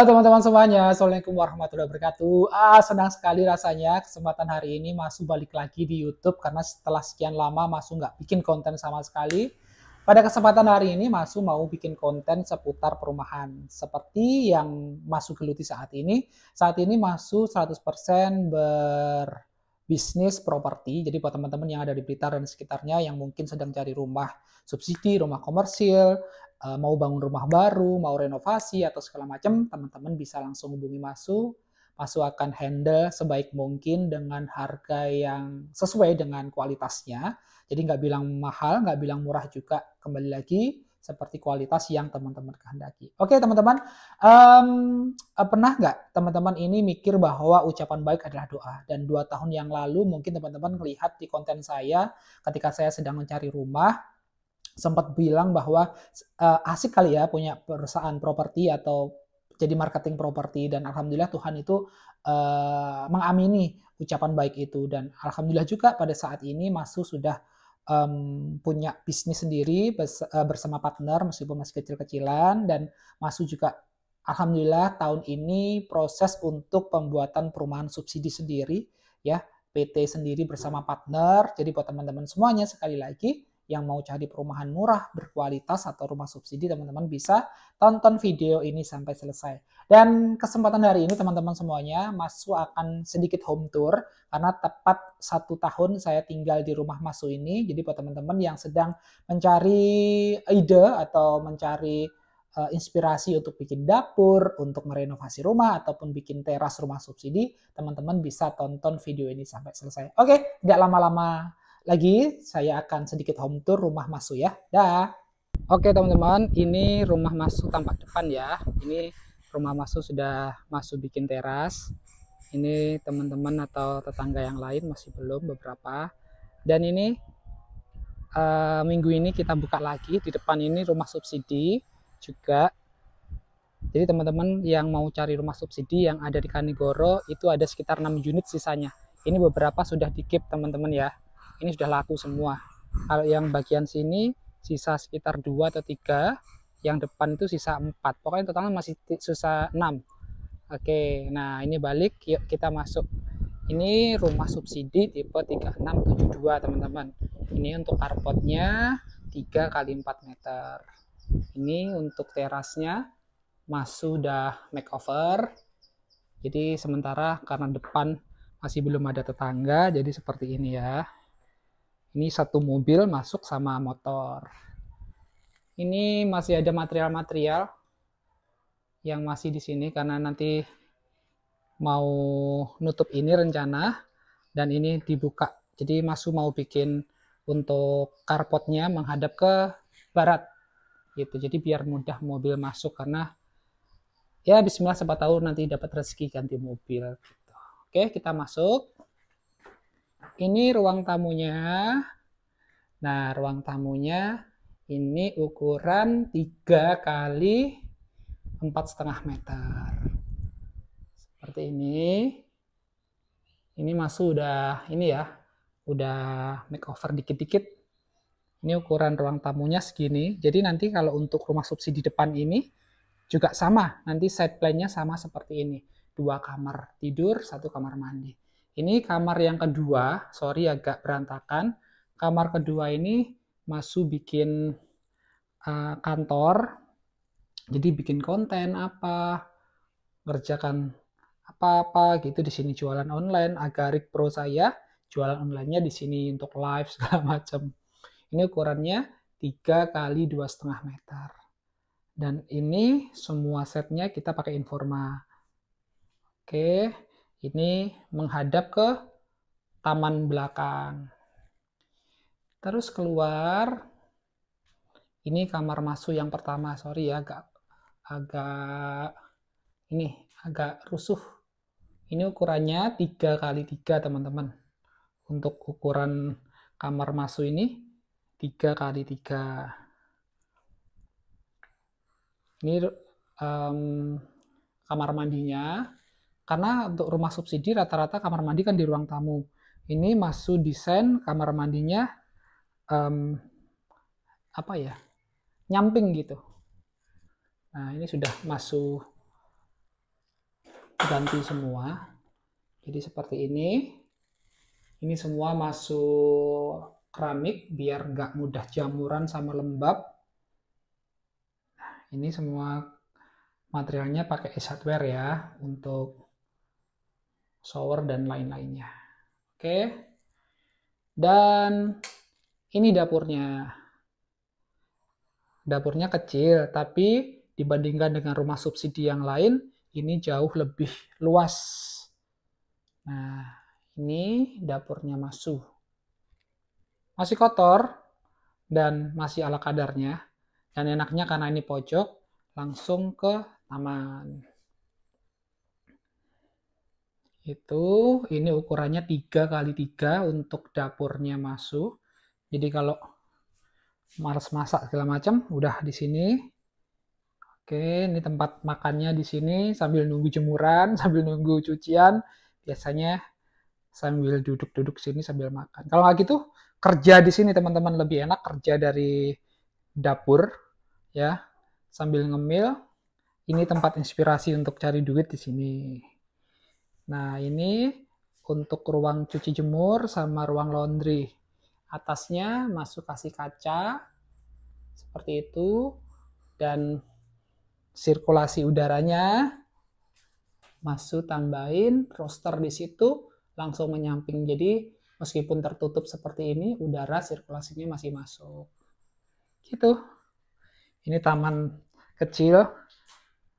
Halo teman-teman semuanya, Assalamualaikum warahmatullahi wabarakatuh. Ah, senang sekali rasanya kesempatan hari ini masuk balik lagi di YouTube karena setelah sekian lama masuk nggak bikin konten sama sekali. Pada kesempatan hari ini masuk mau bikin konten seputar perumahan. Seperti yang Masu geluti saat ini. Saat ini masuk 100% berbisnis properti. Jadi buat teman-teman yang ada di Blitar dan sekitarnya yang mungkin sedang cari rumah subsidi, rumah komersil, Eh, mau bangun rumah baru, mau renovasi atau segala macam, teman-teman bisa langsung hubungi Masu. Masu akan handle sebaik mungkin dengan harga yang sesuai dengan kualitasnya. Jadi nggak bilang mahal, nggak bilang murah juga. Kembali lagi seperti kualitas yang teman-teman kehendaki. Oke teman-teman, um, pernah nggak teman-teman ini mikir bahwa ucapan baik adalah doa? Dan dua tahun yang lalu mungkin teman-teman melihat di konten saya ketika saya sedang mencari rumah, sempat bilang bahwa uh, asik kali ya punya perusahaan properti atau jadi marketing properti dan alhamdulillah Tuhan itu uh, mengamini ucapan baik itu dan alhamdulillah juga pada saat ini Masu sudah um, punya bisnis sendiri eh, bersama partner meskipun masih kecil-kecilan dan Masu juga alhamdulillah tahun ini proses untuk pembuatan perumahan subsidi sendiri ya PT sendiri bersama partner jadi buat teman-teman semuanya sekali lagi yang mau cari perumahan murah, berkualitas, atau rumah subsidi, teman-teman bisa tonton video ini sampai selesai. Dan kesempatan hari ini teman-teman semuanya, Masu akan sedikit home tour, karena tepat satu tahun saya tinggal di rumah Masu ini, jadi buat teman-teman yang sedang mencari ide atau mencari eh, inspirasi untuk bikin dapur, untuk merenovasi rumah, ataupun bikin teras rumah subsidi, teman-teman bisa tonton video ini sampai selesai. Oke, tidak lama-lama lagi, saya akan sedikit home tour rumah masuk ya. Dah. Oke teman-teman, ini rumah masuk tampak depan ya. Ini rumah masuk sudah masuk bikin teras. Ini teman-teman atau tetangga yang lain masih belum beberapa. Dan ini uh, minggu ini kita buka lagi di depan ini rumah subsidi juga. Jadi teman-teman yang mau cari rumah subsidi yang ada di Kanigoro itu ada sekitar 6 unit sisanya. Ini beberapa sudah di teman-teman ya ini sudah laku semua kalau yang bagian sini sisa sekitar dua atau tiga yang depan itu sisa empat pokoknya totalnya masih sisa enam oke nah ini balik yuk kita masuk ini rumah subsidi tipe 3672 teman-teman ini untuk karpotnya 3 kali 4 meter ini untuk terasnya mas sudah makeover jadi sementara karena depan masih belum ada tetangga jadi seperti ini ya ini satu mobil masuk sama motor. Ini masih ada material-material yang masih di sini karena nanti mau nutup ini rencana dan ini dibuka. Jadi masuk mau bikin untuk karpotnya menghadap ke barat gitu. Jadi biar mudah mobil masuk karena ya bismillah sempat tahu nanti dapat rezeki ganti mobil gitu. Oke, kita masuk ini ruang tamunya. Nah, ruang tamunya ini ukuran 3 kali setengah meter. Seperti ini. Ini masuk udah ini ya, udah makeover dikit-dikit. Ini ukuran ruang tamunya segini. Jadi nanti kalau untuk rumah subsidi depan ini juga sama. Nanti side plan-nya sama seperti ini. Dua kamar tidur, satu kamar mandi. Ini kamar yang kedua, sorry agak berantakan. Kamar kedua ini masuk bikin uh, kantor, jadi bikin konten apa, kerjakan apa-apa gitu di sini jualan online. Agarik Pro saya jualan onlinenya di sini untuk live segala macam. Ini ukurannya 3 kali dua setengah meter. Dan ini semua setnya kita pakai Informa. Oke. Okay. Ini menghadap ke taman belakang. Terus keluar. Ini kamar masuk yang pertama. Sorry ya, agak agak ini agak rusuh. Ini ukurannya 3 kali 3 teman-teman. Untuk ukuran kamar masuk ini 3 kali 3. Ini um, kamar mandinya. Karena untuk rumah subsidi rata-rata kamar mandi kan di ruang tamu. Ini masuk desain kamar mandinya um, apa ya? nyamping gitu. Nah, ini sudah masuk ganti semua. Jadi seperti ini. Ini semua masuk keramik biar nggak mudah jamuran sama lembab. Nah, ini semua materialnya pakai e hardware ya untuk shower dan lain-lainnya. Oke. Dan ini dapurnya. Dapurnya kecil, tapi dibandingkan dengan rumah subsidi yang lain, ini jauh lebih luas. Nah, ini dapurnya masuk. Masih kotor dan masih ala kadarnya. Dan enaknya karena ini pojok, langsung ke taman itu ini ukurannya tiga kali tiga untuk dapurnya masuk jadi kalau males masak segala macam udah di sini oke ini tempat makannya di sini sambil nunggu jemuran sambil nunggu cucian biasanya sambil duduk-duduk sini sambil makan kalau nggak gitu kerja di sini teman-teman lebih enak kerja dari dapur ya sambil ngemil ini tempat inspirasi untuk cari duit di sini Nah, ini untuk ruang cuci jemur sama ruang laundry. Atasnya masuk kasih kaca seperti itu dan sirkulasi udaranya masuk tambahin roster di situ langsung menyamping. Jadi meskipun tertutup seperti ini, udara sirkulasinya masih masuk. Gitu. Ini taman kecil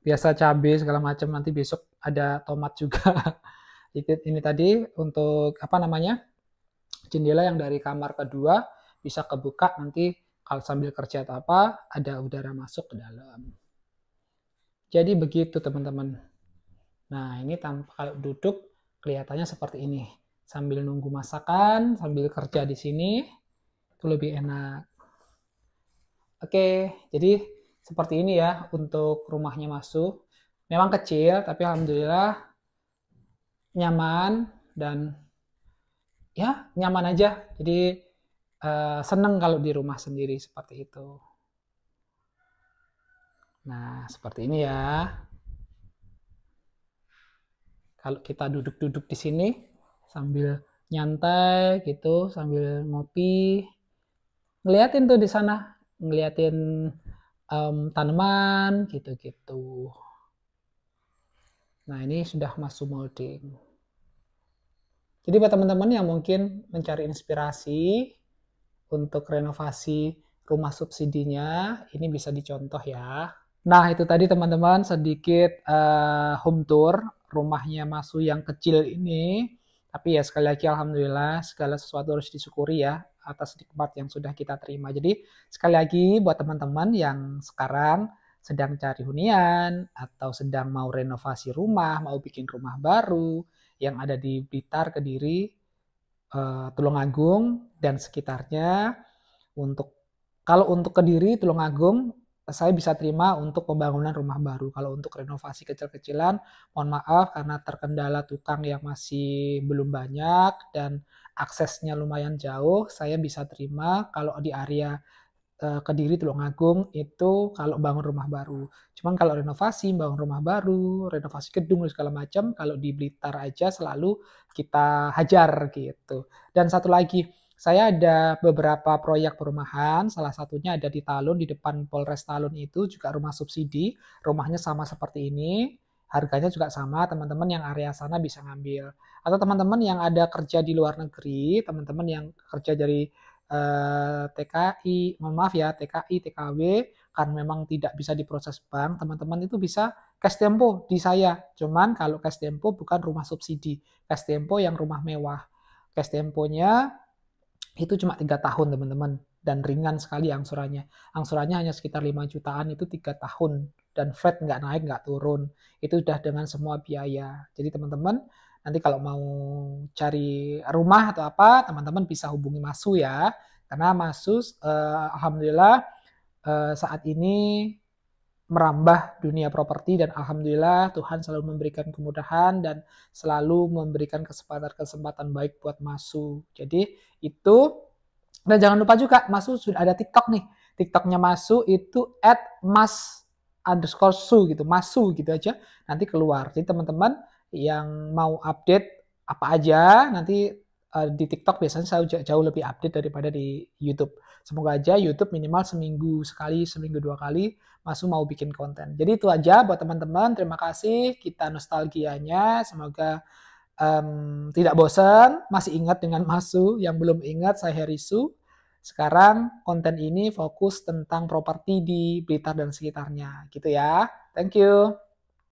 biasa cabai segala macam nanti besok ada tomat juga. ini tadi untuk apa namanya? jendela yang dari kamar kedua bisa kebuka nanti kalau sambil kerja atau apa ada udara masuk ke dalam. Jadi begitu teman-teman. Nah, ini tanpa kalau duduk kelihatannya seperti ini. Sambil nunggu masakan, sambil kerja di sini itu lebih enak. Oke, jadi seperti ini ya untuk rumahnya masuk memang kecil tapi alhamdulillah nyaman dan ya nyaman aja jadi uh, seneng kalau di rumah sendiri seperti itu nah seperti ini ya kalau kita duduk-duduk di sini sambil nyantai gitu sambil ngopi ngeliatin tuh di sana ngeliatin um, tanaman gitu-gitu Nah, ini sudah masuk molding. Jadi buat teman-teman yang mungkin mencari inspirasi untuk renovasi rumah subsidinya, ini bisa dicontoh ya. Nah, itu tadi teman-teman sedikit uh, home tour rumahnya masuk yang kecil ini. Tapi ya sekali lagi Alhamdulillah segala sesuatu harus disyukuri ya atas nikmat yang sudah kita terima. Jadi sekali lagi buat teman-teman yang sekarang sedang cari hunian atau sedang mau renovasi rumah, mau bikin rumah baru yang ada di Blitar, Kediri, uh, Tulungagung dan sekitarnya untuk kalau untuk Kediri, Tulungagung saya bisa terima untuk pembangunan rumah baru. Kalau untuk renovasi kecil-kecilan, mohon maaf karena terkendala tukang yang masih belum banyak dan aksesnya lumayan jauh, saya bisa terima kalau di area Eh, Kediri Tulungagung itu kalau bangun rumah baru. Cuman kalau renovasi, bangun rumah baru, renovasi gedung dan segala macam, kalau di Blitar aja selalu kita hajar gitu. Dan satu lagi, saya ada beberapa proyek perumahan, salah satunya ada di Talun, di depan Polres Talun itu juga rumah subsidi, rumahnya sama seperti ini, harganya juga sama, teman-teman yang area sana bisa ngambil. Atau teman-teman yang ada kerja di luar negeri, teman-teman yang kerja dari Eh, TKI, mohon maaf ya, TKI, TKW, karena memang tidak bisa diproses bank, teman-teman itu bisa cash tempo di saya. Cuman kalau cash tempo bukan rumah subsidi, cash tempo yang rumah mewah. Cash temponya itu cuma tiga tahun teman-teman dan ringan sekali angsurannya. Angsurannya hanya sekitar 5 jutaan itu tiga tahun dan flat nggak naik nggak turun. Itu sudah dengan semua biaya. Jadi teman-teman Nanti kalau mau cari rumah atau apa, teman-teman bisa hubungi Masu ya. Karena Masu, uh, alhamdulillah uh, saat ini merambah dunia properti dan alhamdulillah Tuhan selalu memberikan kemudahan dan selalu memberikan kesempatan-kesempatan baik buat Masu. Jadi itu dan jangan lupa juga Masu sudah ada TikTok nih. TikToknya Masu itu at mas underscore su gitu, masu gitu aja nanti keluar. Jadi teman-teman yang mau update apa aja nanti uh, di TikTok biasanya saya jauh lebih update daripada di YouTube. Semoga aja YouTube minimal seminggu sekali, seminggu dua kali masuk mau bikin konten. Jadi itu aja buat teman-teman. Terima kasih kita nostalgianya. Semoga um, tidak bosan, masih ingat dengan Masu. Yang belum ingat saya Herisu. Sekarang konten ini fokus tentang properti di Blitar dan sekitarnya, gitu ya. Thank you.